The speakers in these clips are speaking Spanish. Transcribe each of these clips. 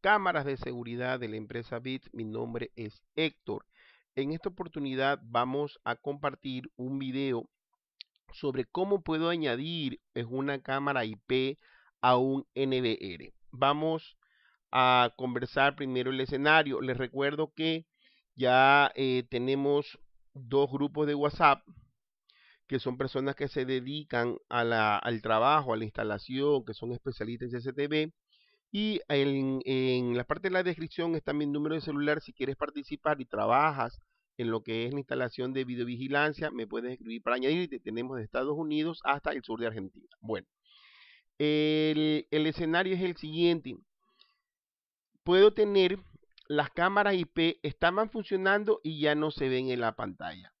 Cámaras de Seguridad de la empresa Bit. Mi nombre es Héctor. En esta oportunidad vamos a compartir un video sobre cómo puedo añadir una cámara IP a un NVR. Vamos a conversar primero el escenario. Les recuerdo que ya eh, tenemos dos grupos de WhatsApp que son personas que se dedican al trabajo, a la instalación, que son especialistas en CCTV y en, la parte de la descripción está mi número de celular. Si quieres participar y trabajas en lo que es la instalación de videovigilancia, me puedes escribir para añadir. y Tenemos de Estados Unidos hasta el sur de Argentina. Bueno, el, el escenario es el siguiente. Puedo tener las cámaras IP, estaban funcionando y ya no se ven en la pantalla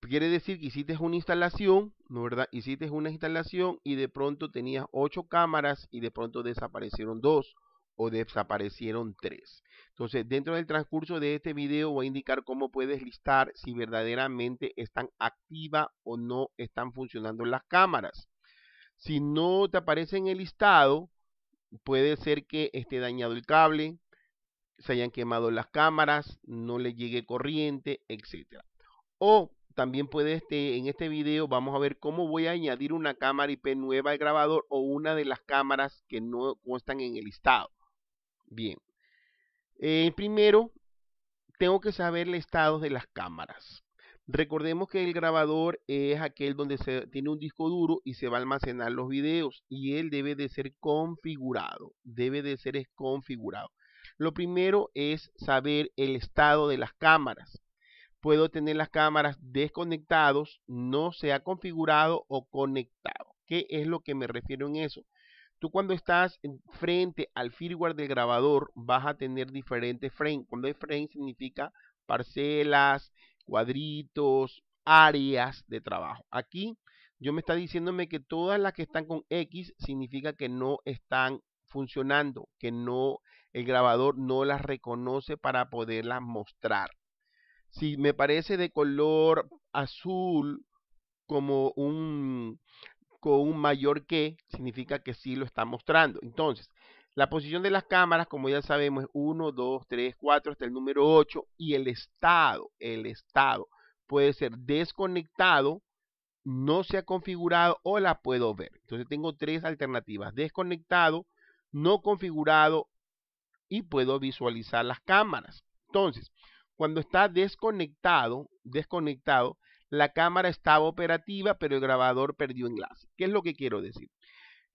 quiere decir que hiciste una instalación, ¿no verdad? Hiciste una instalación y de pronto tenías ocho cámaras y de pronto desaparecieron dos o desaparecieron tres. Entonces, dentro del transcurso de este video voy a indicar cómo puedes listar si verdaderamente están activas o no están funcionando las cámaras. Si no te aparece en el listado, puede ser que esté dañado el cable, se hayan quemado las cámaras, no le llegue corriente, etc. O también puede este, en este video vamos a ver cómo voy a añadir una cámara IP nueva al grabador o una de las cámaras que no constan en el listado. Bien. Eh, primero, tengo que saber el estado de las cámaras. Recordemos que el grabador es aquel donde se tiene un disco duro y se va a almacenar los videos y él debe de ser configurado, debe de ser configurado. Lo primero es saber el estado de las cámaras puedo tener las cámaras desconectados, no se ha configurado o conectado. ¿Qué es lo que me refiero en eso? Tú cuando estás frente al firmware del grabador vas a tener diferentes frames. Cuando hay frame significa parcelas, cuadritos, áreas de trabajo. Aquí yo me está diciéndome que todas las que están con X significa que no están funcionando, que no el grabador no las reconoce para poderlas mostrar si me parece de color azul como un con un mayor que, significa que sí lo está mostrando. Entonces, la posición de las cámaras, como ya sabemos, es 1, 2, 3, 4 hasta el número 8 y el estado, el estado puede ser desconectado, no se ha configurado o la puedo ver. Entonces tengo tres alternativas, desconectado, no configurado y puedo visualizar las cámaras. Entonces, cuando está desconectado, desconectado, la cámara estaba operativa, pero el grabador perdió enlace. ¿Qué es lo que quiero decir?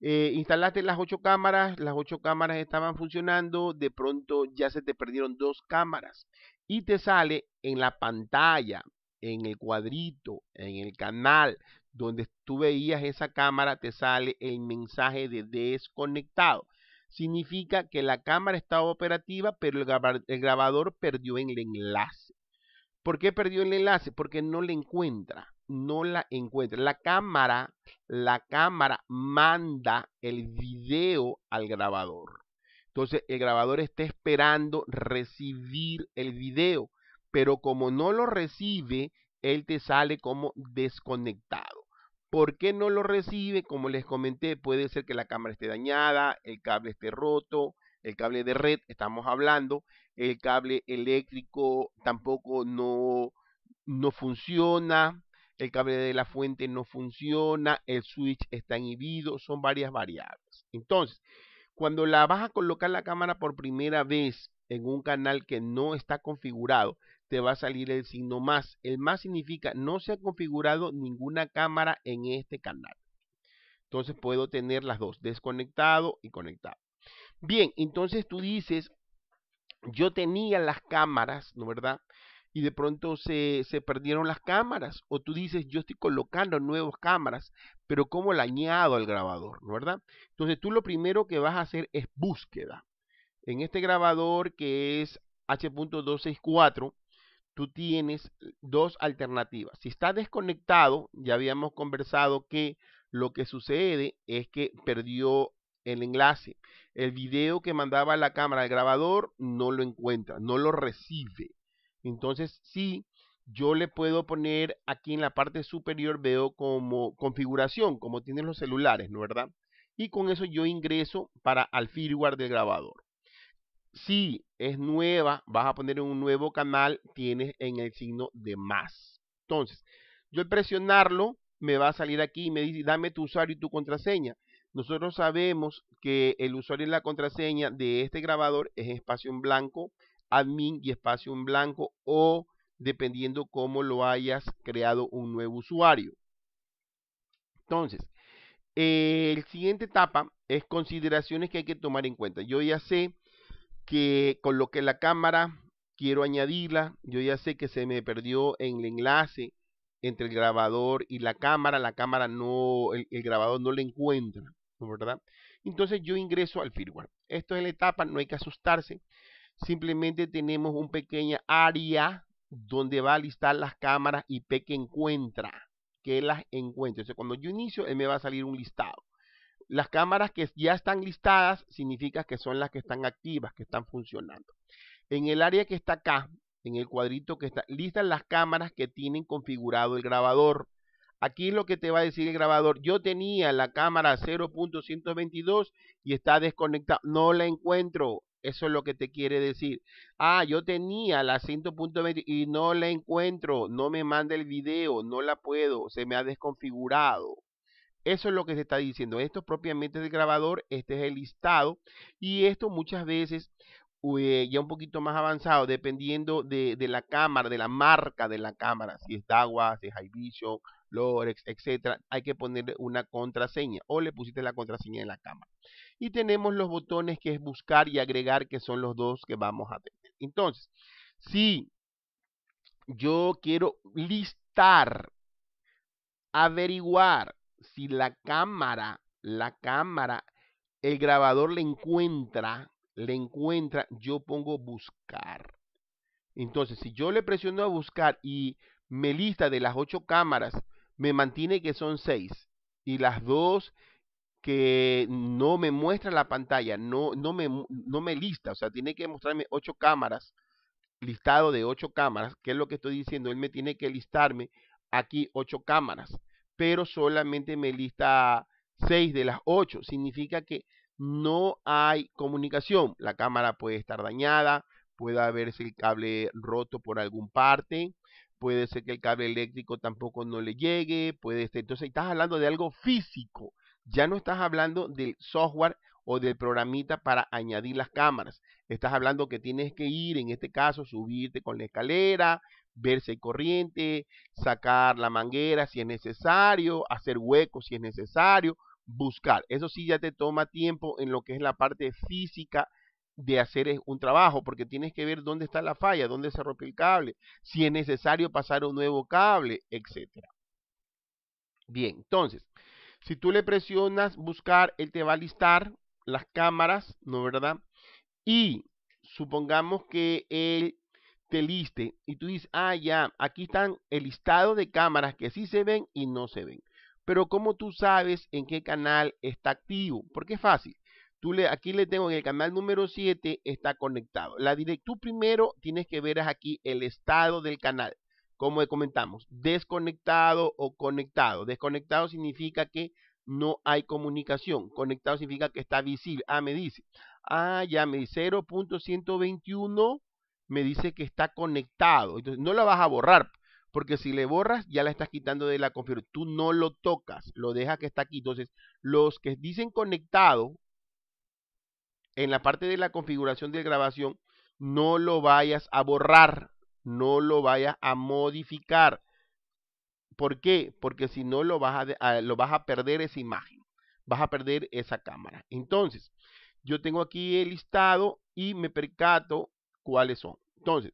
Eh, instalaste las ocho cámaras, las ocho cámaras estaban funcionando, de pronto ya se te perdieron dos cámaras y te sale en la pantalla, en el cuadrito, en el canal donde tú veías esa cámara, te sale el mensaje de desconectado significa que la cámara estaba operativa, pero el grabador perdió el enlace. ¿Por qué perdió el enlace? Porque no la encuentra, no la encuentra. La cámara, la cámara manda el video al grabador. Entonces el grabador está esperando recibir el video, pero como no lo recibe, él te sale como desconectado. ¿Por qué no lo recibe? Como les comenté, puede ser que la cámara esté dañada, el cable esté roto, el cable de red, estamos hablando, el cable eléctrico tampoco no, funciona, el cable de la fuente no funciona, el switch está inhibido, son varias variables. Entonces, cuando la vas a colocar la cámara por primera vez en un canal que no está configurado, te va a salir el signo más. El más significa no se ha configurado ninguna cámara en este canal. Entonces puedo tener las dos, desconectado y conectado. Bien, entonces tú dices, yo tenía las cámaras, ¿no verdad? y de pronto se, se, perdieron las cámaras. O tú dices, yo estoy colocando nuevas cámaras, pero ¿cómo la añado al grabador? ¿no ¿Verdad? Entonces tú lo primero que vas a hacer es búsqueda. En este grabador que es H.264, tú tienes eh, dos alternativas. Si está desconectado, ya habíamos conversado que lo que sucede es que perdió el enlace. El video que mandaba la cámara al grabador no lo encuentra, no lo recibe. Entonces, sí, yo le puedo poner aquí en la parte superior, veo como configuración, como tienen los celulares, ¿no verdad? Y con eso yo ingreso para al firmware del grabador. Si es nueva, vas a poner un nuevo canal, tienes en el signo de más. Entonces, yo al presionarlo, me va a salir aquí y me dice, dame tu usuario y tu contraseña. Nosotros sabemos que el usuario y la contraseña de este grabador es espacio en blanco, admin y espacio en blanco o dependiendo cómo lo hayas creado un nuevo usuario. Entonces, eh, el siguiente etapa es consideraciones que hay que tomar en cuenta. Yo ya sé que que la cámara, quiero añadirla, yo ya sé que se me perdió en el enlace entre el grabador y la cámara, la cámara no, el, grabador no la encuentra, ¿verdad? Entonces yo ingreso al firmware. Esto es la etapa, no hay que asustarse. Simplemente tenemos un pequeña área donde va a listar las cámaras IP que encuentra, que las encuentre, O sea, cuando yo inicio, él me va a salir un listado. Las cámaras que ya están listadas significa que son las que están activas, que están funcionando. En el área que está acá, en el cuadrito que está, listan las cámaras que tienen configurado el grabador. Aquí es lo que te va a decir el grabador. Yo tenía la cámara 0.122 y está desconectada. No la encuentro. Eso es lo que te quiere decir. Ah, yo tenía la 100.20 y no la encuentro. No me manda el video. No la puedo. Se me ha desconfigurado. Eso es lo que se está diciendo. Esto propiamente es el grabador, este es el listado y esto muchas veces eh, ya un poquito más avanzado, dependiendo de, la cámara, de la marca de la cámara, si es Dawa, si es vision Lorex, etcétera, hay que ponerle una contraseña o le pusiste la contraseña en la cámara. Y tenemos los botones que es buscar y agregar, que son los dos que vamos a tener. Entonces, si yo quiero listar, averiguar, si la cámara, la cámara, el grabador le encuentra, le encuentra, yo pongo buscar. Entonces, si yo le presiono a buscar y me lista de las ocho cámaras, me mantiene que son seis. Y las dos que no me muestra la pantalla, no, no, me, no me lista, o sea, tiene que mostrarme ocho cámaras, listado de ocho cámaras, ¿Qué es lo que estoy diciendo, él me tiene que listarme aquí ocho cámaras pero solamente me lista 6 de las 8. Significa que no hay comunicación. La cámara puede estar dañada, puede haberse el cable roto por algún parte, puede ser que el cable eléctrico tampoco no le llegue, puede ser. Este, entonces estás hablando de algo físico. Ya no estás hablando del software o del programita para añadir las cámaras. Estás hablando que tienes que ir, en este caso, subirte con la escalera, verse corriente, sacar la manguera si es necesario, hacer huecos si es necesario, buscar. Eso sí ya te toma tiempo en lo que es la parte física de hacer eh, un trabajo, porque tienes que ver dónde está la falla, dónde se rompe el cable, si es necesario pasar un nuevo cable, etc. Bien, entonces, si tú le presionas buscar, él te va a listar las cámaras, ¿no verdad? Y supongamos que él te liste y tú dices, ah, ya, aquí están el listado de cámaras que sí se ven y no se ven. Pero ¿cómo tú sabes en qué canal está activo? Porque es fácil. Tú le, aquí le tengo en el canal número 7 está conectado. La dirección primero tienes que ver aquí el estado del canal. Como comentamos, desconectado o conectado. Desconectado significa que no hay comunicación. Conectado significa que está visible. Ah, me dice. Ah, ya me dice 0.121 me dice que está conectado. Entonces, no la vas a borrar, porque si le borras, ya la estás quitando de la configuración. Tú no lo tocas, lo dejas que está aquí. Entonces, los que dicen conectado en la parte de la configuración de grabación, no lo vayas a borrar, no lo vayas a modificar. ¿Por qué? Porque si no lo vas a, a, lo vas a perder esa imagen, vas a perder esa cámara. Entonces, yo tengo aquí el listado y me percato cuáles son. Entonces,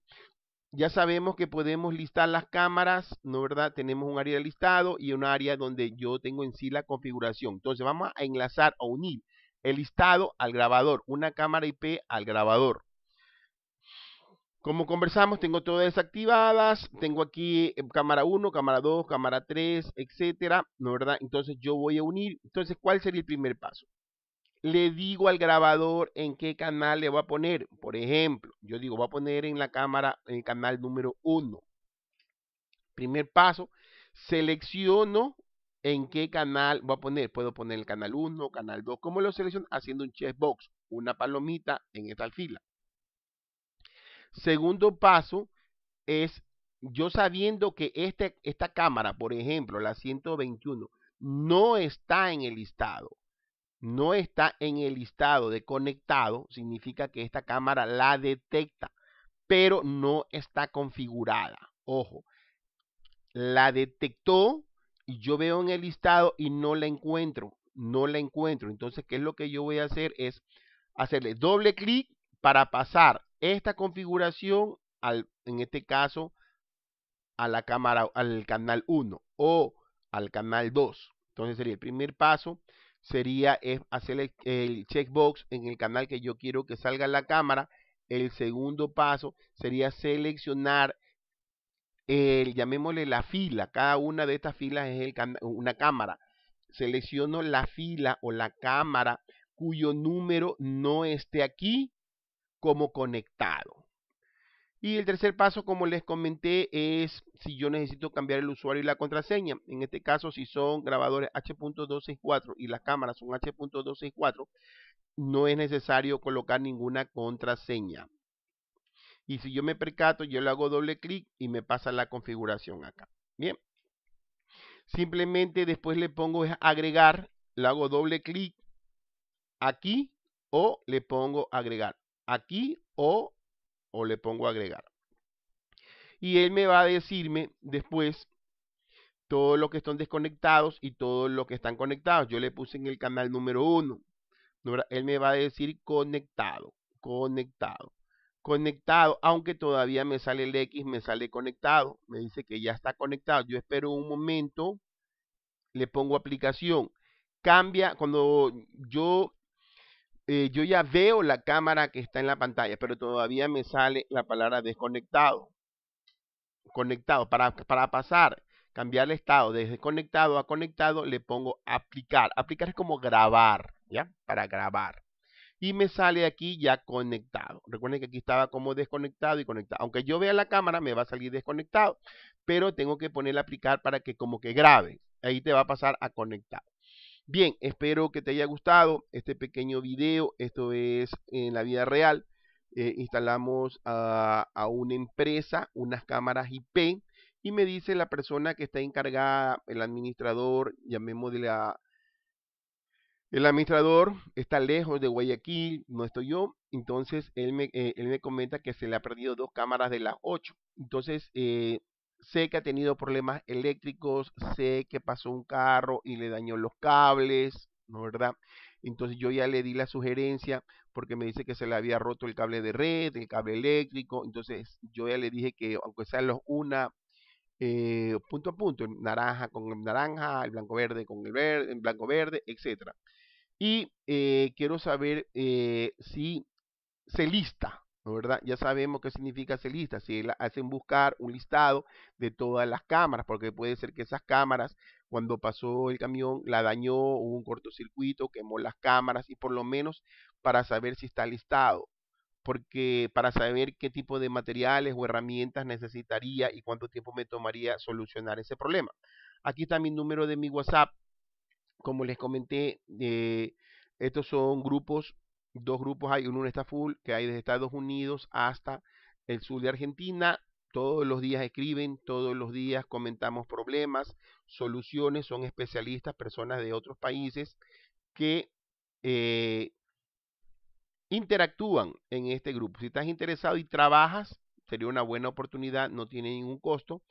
ya sabemos que podemos listar las cámaras, ¿no verdad? Tenemos un área de listado y un área donde yo tengo en sí la configuración. Entonces vamos a enlazar o unir el listado al grabador, una cámara IP al grabador. Como conversamos, tengo todas desactivadas, tengo aquí eh, cámara 1, cámara 2, cámara 3, etcétera, ¿no verdad? Entonces yo voy a unir, entonces ¿cuál sería el primer paso? le digo al grabador en qué canal le voy a poner. Por ejemplo, yo digo, voy a poner en la cámara el canal número 1. Primer paso, selecciono en qué canal voy a poner. Puedo poner el canal 1, canal 2. ¿Cómo lo selecciono? Haciendo un checkbox, una palomita en esta fila. Segundo paso es yo sabiendo que este, esta cámara, por ejemplo, la 121, no está en el listado no está en el listado de conectado, significa que esta cámara la detecta, pero no está configurada. Ojo, la detectó y yo veo en el listado y no la encuentro, no la encuentro. Entonces, ¿qué es lo que yo voy a hacer? Es hacerle doble clic para pasar esta configuración al, en este caso, a la cámara, al canal 1 o al canal 2. Entonces sería el primer paso sería hacer el checkbox en el canal que yo quiero que salga la cámara. El segundo paso sería seleccionar el, llamémosle la fila. Cada una de estas filas es una cámara. Selecciono la fila o la cámara cuyo número no esté aquí como conectado. Y el tercer paso, como les comenté, es si yo necesito cambiar el usuario y la contraseña. En este caso, si son grabadores H.264 y las cámaras son H.264, no es necesario colocar ninguna contraseña. Y si yo me percato, yo le hago doble clic y me pasa la configuración acá. Bien. Simplemente después le pongo agregar, le hago doble clic aquí o le pongo agregar aquí o o le pongo agregar. Y él me va a decirme después todo lo que están desconectados y todo lo que están conectados. Yo le puse en el canal número 1. Él me va a decir conectado, conectado, conectado, aunque todavía me sale el X, me sale conectado. Me dice que ya está conectado. Yo espero un momento, le pongo aplicación. Cambia, cuando yo eh, yo ya veo la cámara que está en la pantalla, pero todavía me sale la palabra desconectado. Conectado. Para, para pasar, cambiar el estado de desconectado a conectado, le pongo aplicar. Aplicar es como grabar, ¿ya? Para grabar. Y me sale aquí ya conectado. Recuerden que aquí estaba como desconectado y conectado. Aunque yo vea la cámara, me va a salir desconectado. Pero tengo que poner aplicar para que como que grabe. Ahí te va a pasar a conectado. Bien, espero que te haya gustado este pequeño video. Esto es en la vida real. Eh, instalamos a, una empresa unas cámaras IP y me dice la persona que está encargada, el administrador, llamémosle la... El administrador está lejos de Guayaquil, no estoy yo, entonces eh, él me, comenta que se le ha perdido dos cámaras de las ocho. Entonces eh, sé que ha tenido problemas eléctricos, sé que pasó un carro y le dañó los cables, ¿no verdad? Entonces yo ya le di la sugerencia porque me dice que se le había roto el cable de red, el cable eléctrico, entonces yo ya le dije que aunque sean los una eh, punto a punto, naranja con naranja, el blanco verde con el verde, el blanco verde, etcétera. Y eh, quiero saber eh, si se lista ¿verdad? Ya sabemos qué significa ser lista. Si hacen buscar un listado de todas las cámaras, porque puede ser que esas cámaras, cuando pasó el camión, la dañó, hubo un cortocircuito, quemó las cámaras y por lo menos para saber si está listado. Porque para saber qué tipo de materiales o herramientas necesitaría y cuánto tiempo me tomaría solucionar ese problema. Aquí está mi número de mi WhatsApp. Como les comenté, eh, estos son grupos dos grupos hay, uno está full, que hay desde Estados Unidos hasta el sur de Argentina. Todos los días escriben, todos los días comentamos problemas, soluciones, son especialistas, personas de otros países que eh, interactúan en este grupo. Si estás interesado y trabajas, sería una buena oportunidad, no tiene ningún costo.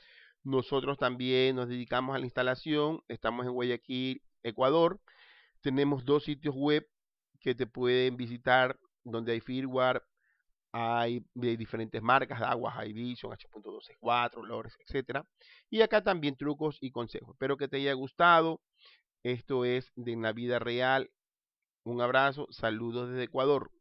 Nosotros también nos dedicamos a la instalación, estamos en Guayaquil, Ecuador. Tenemos dos sitios web que te pueden visitar, donde hay firmware, hay de diferentes marcas, aguas, hay Vision, H.264, Lores, etc. Y acá también trucos y consejos. Espero que te haya gustado. Esto es de la vida real. Un abrazo, saludos desde Ecuador.